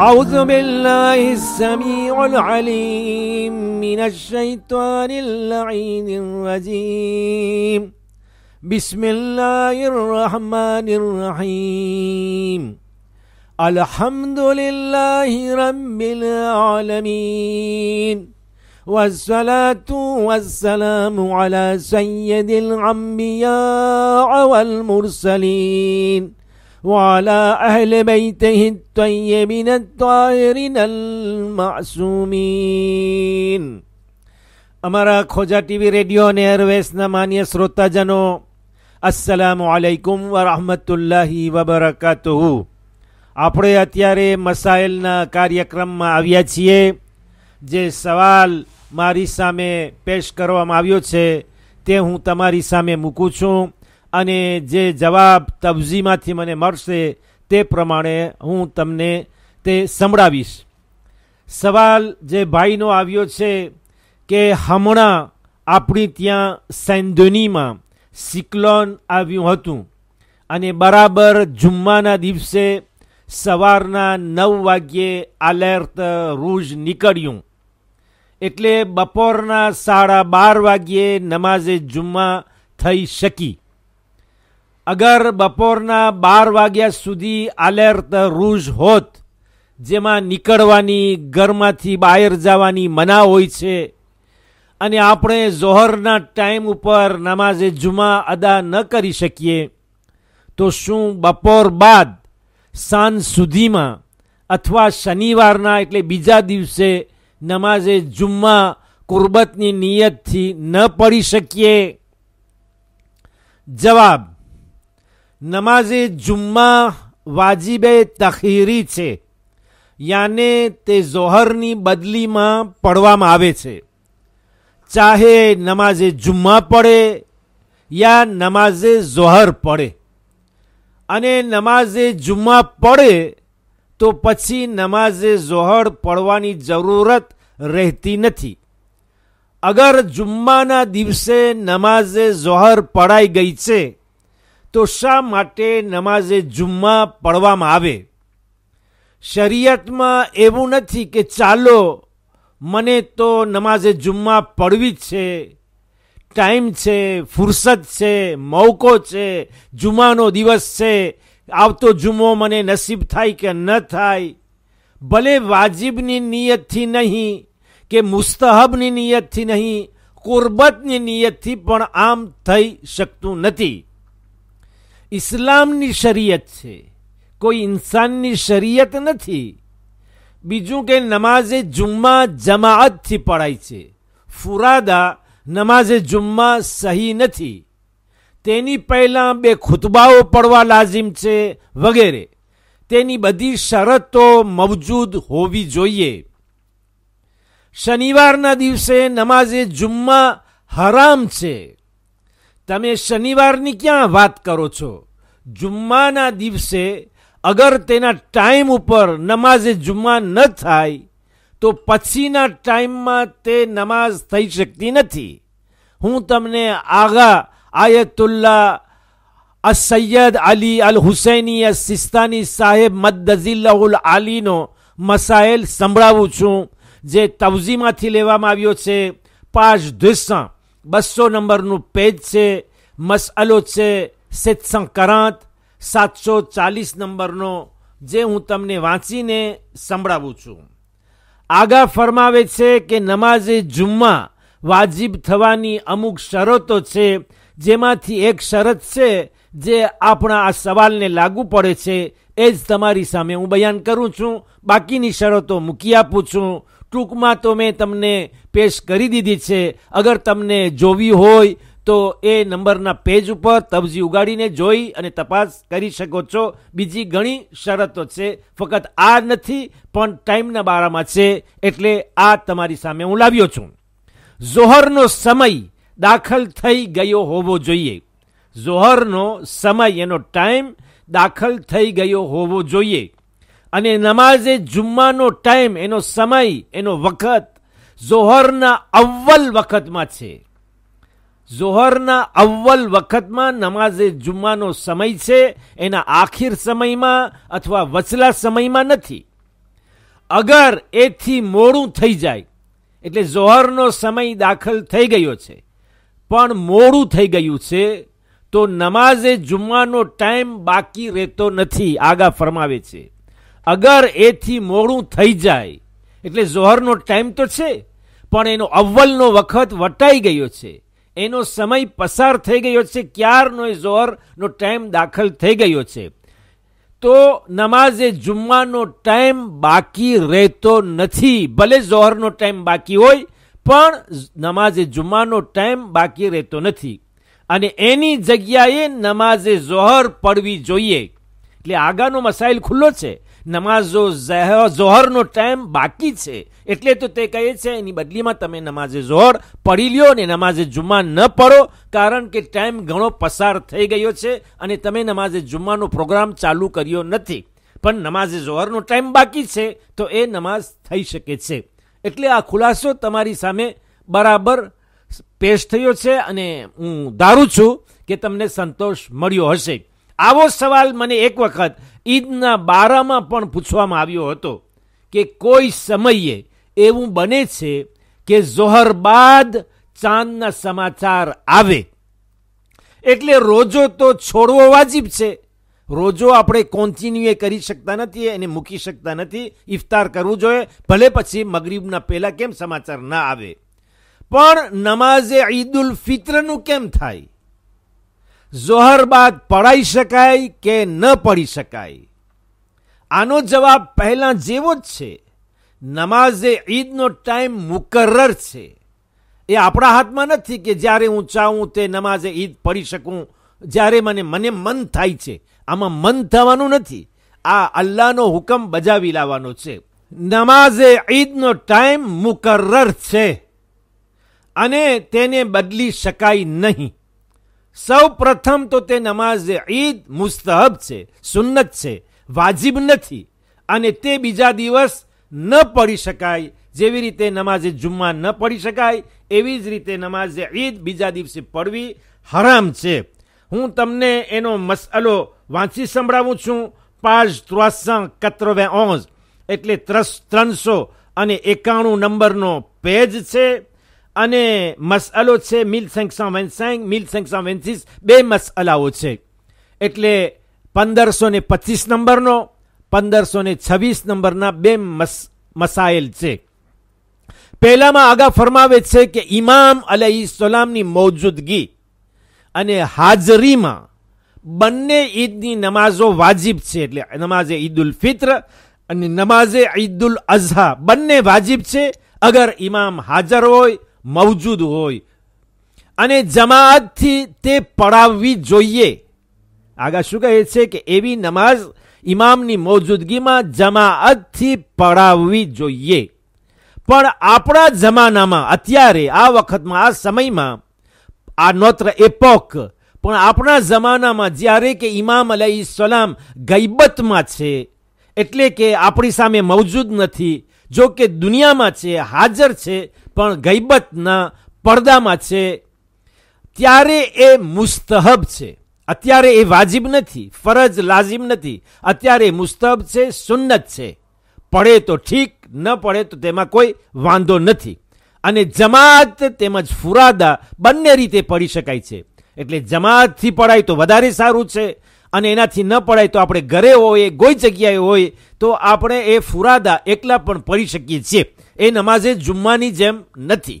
أعوذ بالله السميع العليم من الشيطان اللعين الرجيم بسم الله الرحمن الرحيم الحمد لله رب العالمين والصلاة والسلام على سيد الأنبياء والمرسلين وعلى أهل بيته الطيبين الطاهرين المعصومين અમારા ખોજા TV radio અને એરવેસના માન્ય શ્રોતાજનો અસલામ આલૈકુમ વરહમતુલ્લાહી વબરકાતુહુ આપણે અત્યારે મસાઇલના કાર્યક્રમમાં આવ્યા છીએ જે સવાલ મારી સામે પેશ કરવામાં આવ્યો છે તે હું તમારી સામે મૂકું છું અને જે જવાબ તબઝીમાંથી મને મળશે તે પ્રમાણે હું તમને તે સંભળાવીશ સવાલ જે ભાઈનો આવ્યો છે કે હમણાં આપણી ત્યાં સેન્દોનીમાં સિક્લોન આવ્યું હતું અને બરાબર જુમ્માના દિવસે સવારના નવ વાગ્યે આલેર્ટ રૂજ નીકળ્યું એટલે બપોરના સાડા બાર વાગ્યે નમાઝે જુમ્મા થઈ શકી અગર બપોરના બાર વાગ્યા સુધી આલેર્ટ રૂઝ હોત જેમાં નીકળવાની ઘરમાંથી બહાર જવાની મના હોય છે અને આપણે જોહરના ટાઈમ ઉપર નમાઝે જુમા અદા ન કરી શકીએ તો શું બપોર બાદ સાંજ સુધીમાં અથવા શનિવારના એટલે બીજા દિવસે નમાઝે જુમ્મા કુરબતની નિયતથી ન પડી શકીએ જવાબ નમાઝે જુમ્મા વાજીબે તખીરી છે યાને તે ઝોહરની બદલીમાં પડવામાં આવે છે ચાહે નમાઝે જુમ્મા પડે યા નમાઝે ઝોહર પડે અને નમાઝે જુમ્મા પડે તો પછી નમાઝે ઝોહર પડવાની જરૂરત રહેતી નથી અગર જુમ્માના દિવસે નમાઝે ઝોહર પડાઈ ગઈ છે તો શા માટે નમાઝે જુમ્મા પડવામાં આવે શરિયતમાં એવું નથી કે ચાલો મને તો નમાઝે જુમ્મા પડવી જ છે ટાઈમ છે ફુરસત છે મોકો છે જુમાનો દિવસ છે આવતો જુમ્મો મને નસીબ થાય કે ન થાય ભલે વાજિબની નિયતથી નહીં કે મુસ્તહબની નિયતથી નહીં કુર્બતની નિયતથી પણ આમ થઈ શકતું નથી ઇસ્લામની શરીયત છે કોઈ ઇન્સાનની શરીયત નથી બીજું કે નમાઝે જુમ્મા જમાઅતથી પડાય છે ફુરાદા નમાઝે જુમ્મા સહી નથી તેની પહેલાં બે ખુતબાઓ પડવા લાજિમ છે વગેરે તેની બધી શરતો મવજૂદ હોવી જોઈએ શનિવારના દિવસે નમાઝે જુમ્મા હરામ છે તમે શનિવારની ક્યાં વાત કરો છો જુમ્માના દિવસે અગર તેના ટાઈમ ઉપર નમાઝે જુમ્મા ન થાય તો પછીના ટાઈમમાં તે નમાઝ થઈ શકતી નથી હું તમને આગા આયતુલ્લા સૈયદ અલી અલ હુસૈની સિસ્તાની સાહેબ મદ્દઝિલ્લાઉલ આલીનો મસાઇલ સંભળાવું છું જે તવજીમાંથી લેવામાં આવ્યો છે પાંચ ધ્વિસા બસો નંબરનું પેજ છે મસઅલો છે સેત્સંગ કરાંત સાતસો ચાલીસ નંબરનો જે હું તમને વાંચીને સંભળાવું છું આગા ફરમાવે છે કે નમાઝે જુમ્મા વાજિબ થવાની અમુક શરતો છે જેમાંથી એક શરત છે જે આપણા આ સવાલને લાગુ પડે છે એ જ તમારી સામે હું બયાન કરું છું બાકીની શરતો મૂકી આપું છું ટૂંકમાં તો મેં તમને પેશ કરી દીધી છે અગર તમને જોવી હોય તો એ નંબરના પેજ ઉપર તબજી ઉગાડીને જોઈ અને તપાસ કરી શકો છો બીજી ઘણી શરતો છે ફક્ત આ નથી પણ ટાઈમના બારામાં છે એટલે આ તમારી સામે હું લાવ્યો છું જોહરનો સમય દાખલ થઈ ગયો હોવો જોઈએ જોહરનો સમય એનો ટાઈમ દાખલ થઈ ગયો હોવો જોઈએ અને નમાઝ એ જુમ્માનો ટાઈમ એનો સમય એનો વખત ઝોહરના અવ્વલ વખતમાં છે ઝોહરના અવ્વલ વખતમાં નમાઝ એ જુમ્માનો સમય છે એના આખિર સમયમાં અથવા વચલા સમયમાં નથી અગર એથી મોડું થઈ જાય એટલે ઝોહરનો સમય દાખલ થઈ ગયો છે પણ મોડું થઈ ગયું છે તો નમાઝ એ જુમ્માનો ટાઈમ બાકી રહેતો નથી આગા ફરમાવે છે અગર એથી મોડું થઈ જાય એટલે ઝોહરનો ટાઈમ તો છે પણ એનો અવ્વલનો વખત વટાઈ ગયો છે એનો સમય પસાર થઈ ગયો છે ક્યારનો એ જોહરનો ટાઈમ દાખલ થઈ ગયો છે તો નમાઝે જુમ્માનો ટાઈમ બાકી રહેતો નથી ભલે ઝોહરનો ટાઈમ બાકી હોય પણ નમાઝે જુમ્માનો ટાઈમ બાકી રહેતો નથી અને એની જગ્યાએ નમાઝે ઝોહર પડવી જોઈએ એટલે આગાનો મસાઇલ ખુલ્લો છે નમાઝો ઝોહરનો ટાઈમ બાકી છે એટલે તો તે કહે છે એની બદલીમાં તમે નમાઝે ઝોહર પડી લ્યો અને નમાઝે જુમ્મા ન પડો કારણ કે ટાઈમ ઘણો પસાર થઈ ગયો છે અને તમે નમાઝે જુમ્માનો પ્રોગ્રામ ચાલુ કર્યો નથી પણ નમાઝે ઝોહરનો ટાઈમ બાકી છે તો એ નમાઝ થઈ શકે છે એટલે આ ખુલાસો તમારી સામે બરાબર પેશ થયો છે અને હું ધારું છું કે તમને સંતોષ મળ્યો હશે આવો સવાલ મને એક વખત ઈદના બારામાં પણ પૂછવામાં આવ્યો હતો કે કોઈ સમયે એવું બને છે કે જોહર બાદ ચાંદના સમાચાર આવે એટલે રોજો તો છોડવો વાજિબ છે રોજો આપણે કોન્ટિન્યુ કરી શકતા નથી એને મૂકી શકતા નથી ઇફતાર કરવું જોઈએ ભલે પછી મગરીબના પહેલાં કેમ સમાચાર ના આવે પણ નમાઝે ઉલ ફિત્રનું કેમ થાય ઝોહર બાદ પડાઈ શકાય કે ન પડી શકાય આનો જવાબ પહેલાં જેવો જ છે નમાઝે ઈદનો ટાઈમ મુકર્રર છે એ આપણા હાથમાં નથી કે જ્યારે હું ચાહું તે નમાઝે ઈદ પડી શકું જ્યારે મને મને મન થાય છે આમાં મન થવાનું નથી આ અલ્લાહનો હુકમ બજાવી લાવવાનો છે નમાઝે ઈદનો ટાઈમ મુકર્રર છે અને તેને બદલી શકાય નહીં સૌ પ્રથમ તો તે નમાઝ ઈદ મુસ્તહબ છે સુન્નત છે વાજિબ નથી અને તે બીજા દિવસ ન પડી શકાય જેવી રીતે નમાઝે જુમ્મા ન પડી શકાય એવી જ રીતે નમાઝે ઈદ બીજા દિવસે પડવી હરામ છે હું તમને એનો મસઅલો વાંચી સંભળાવું છું પાંચ ત્રોસણ કત્રોવે ઓઝ એટલે ત્રસ ત્રણસો અને એકાણું નંબરનો પેજ છે અને મસઅલો છે મિલ મિલ મિલસંખ્યા વેન્સીસ બે મસઅલાઓ છે એટલે પંદરસો ને પચીસ નંબરનો પંદરસો ને છવ્વીસ નંબરના બે મસ મસાઇલ છે પહેલામાં આગા ફરમાવે છે કે ઇમામ અલહીસલામની મૌજૂદગી અને હાજરીમાં બંને ઈદની નમાઝો વાજિબ છે એટલે નમાઝે ઈદ ઉલ ફિત્ર અને નમાઝે ઈદ ઉલ અઝહા બંને વાજિબ છે અગર ઇમામ હાજર હોય મોજૂદ હોય અને જમાઅતથી તે પડાવવી જોઈએ આગળ શું કહે છે કે એવી નમાઝ ઇમામની મૌજૂદગીમાં જમાઅતથી પડાવવી જોઈએ પણ આપણા જમાનામાં અત્યારે આ વખતમાં આ સમયમાં આ નોત્ર એપોક પણ આપણા જમાનામાં જ્યારે કે ઇમામ સલામ ગૈબતમાં છે એટલે કે આપણી સામે મૌજૂદ નથી જો કે દુનિયામાં છે હાજર છે પણ ગૈબતના પડદામાં છે ત્યારે એ મુસ્તહબ છે અત્યારે એ વાજિબ નથી ફરજ લાજિબ નથી અત્યારે મુસ્તહબ છે સુન્નત છે પડે તો ઠીક ન પડે તો તેમાં કોઈ વાંધો નથી અને જમાત તેમજ ફુરાદા બંને રીતે પડી શકાય છે એટલે જમાતથી પડાય તો વધારે સારું છે અને એનાથી ન પડાય તો આપણે ઘરે હોય કોઈ જગ્યાએ હોય તો આપણે એ ફુરાદા એકલા પણ પડી શકીએ છીએ એ નમાઝે જુમ્માની જેમ નથી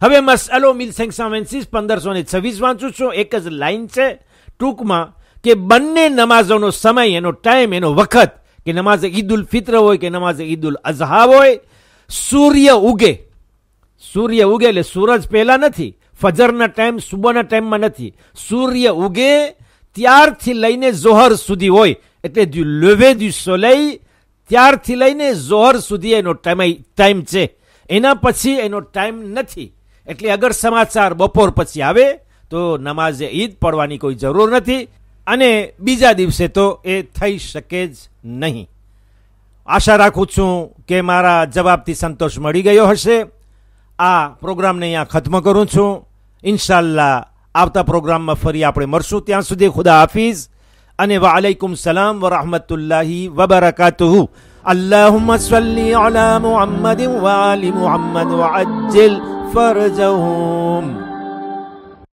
હવે મસઅલો મિલ સેન્સામેન્સીસ પંદરસો ને છવ્વીસ વાંચું છું એક જ લાઇન છે ટૂંકમાં કે બંને નમાઝોનો સમય એનો ટાઈમ એનો વખત કે નમાઝ ઈદ ઉલ ફિત્ર હોય કે નમાઝે ઈદ ઉલ અઝહા હોય સૂર્ય ઉગે સૂર્ય ઉગે એટલે સૂરજ પહેલાં નથી ફજરના ટાઈમ સુબહના ટાઈમમાં નથી સૂર્ય ઉગે ત્યારથી લઈને જોહર સુધી હોય એટલે દ્યુ લેવે દ્યુ સોલેઈ ત્યારથી લઈને જોહર સુધી એનો ટાઈમ ટાઈમ છે એના પછી એનો ટાઈમ નથી એટલે અગર સમાચાર બપોર પછી આવે તો નમાઝે ઈદ પડવાની કોઈ જરૂર નથી અને બીજા દિવસે તો એ થઈ શકે જ નહીં આશા રાખું છું કે મારા જવાબથી સંતોષ મળી ગયો હશે આ પ્રોગ્રામને અહીંયા ખત્મ કરું છું ઇન્શાલ્લાહ આવતા પ્રોગ્રામમાં ફરી આપણે મળશું ત્યાં સુધી ખુદા હાફિઝ અને વાલેકુમ સલામ વરહમતુલ્લાહી વબરકાતુહુ اللهم صل على محمد وآل محمد وعجل فرجهم